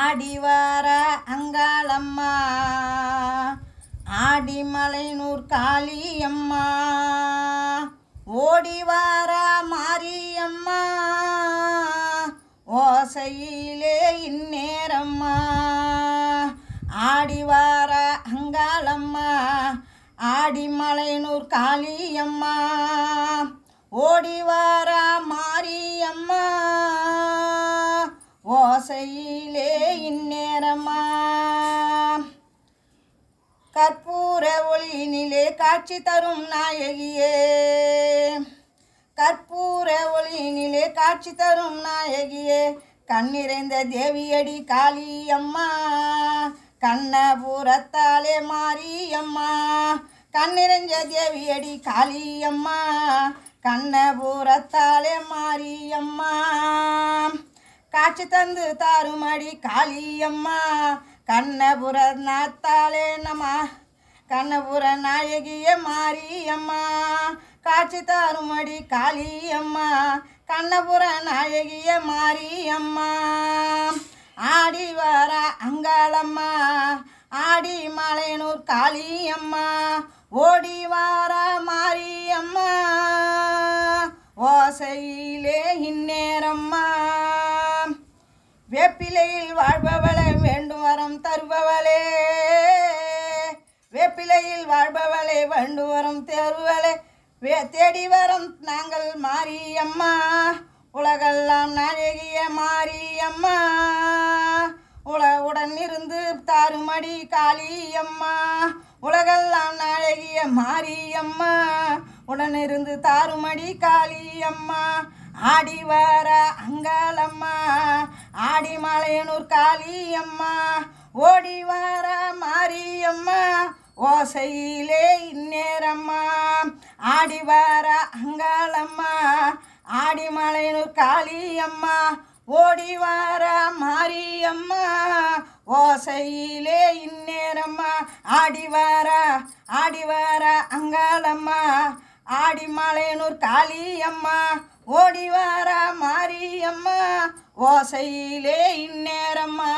ஆடிவார அங்காளம்மா ஆடிமலைநூர் காளியம்மா ஓடிவார மாரியம்மா ஓசையிலே இந்நேரம்மா ஆடிவார அங்காளம்மா ஆடிமலைநூர் காளியம்மா ஓடிவார மா கற்பூர ஒளியினிலே காட்சி தரும் நாயகியே கற்பூர ஒளியினிலே காட்சி தரும் நாயகியே கண்ணிறைந்த தேவியடி காளி அம்மா கண்ணபுரத்தாலே மாரியம்மா கண்ணிறைஞ்ச தேவியடி காளி அம்மா கண்ணபுரத்தாலே மாரியம்மா காட்சி தந்து தாருமடி காளியம்மா நாத்தாலே நம்மா கண்ணபுர நாயகிய மாரியம்மா காட்சி தாருமடி காளியம்மா கண்ணபுர நாயகிய மாரியம்மா ஆடி வர அங்காளம்மா ஆடி மலையனூர் காளியம்மா ஓடி வார மாரியம்மா ஓசையிலே இந்நேரம்மா வேப்பிலையில் வாழ் பிழையில் வாழ்பவளே வண்டு வரும் தேர்வுகளே வே தேடி வரும் நாங்கள் மாரியம்மா உலகெல்லாம் நாயகிய மாரியம்மா உல உடன் இருந்து தாறுமடி காளியம்மா உலகெல்லாம் நாயகிய மாரியம்மா உடன் இருந்து தாறுமடி காளியம்மா ஆடி வர அங்காளம்மா ஆடி மலையனூர் காளியம்மா ஓடி வர மாரியம்மா ஓசையிலே இந்நேரம்மா ஆடி வர அங்காளம்மா ஆடி ஆடிமலையூர் காளியம்மா ஓடி வர மாரியம்மா ஓசையிலே இந்நேரம்மா ஆடி வர ஆடி வர அங்காளம்மா ஆடி ஆடிமலையனூர் காளியம்மா ஓடி வர மாரியம்மா ஓசையிலே இந்நேரம்மா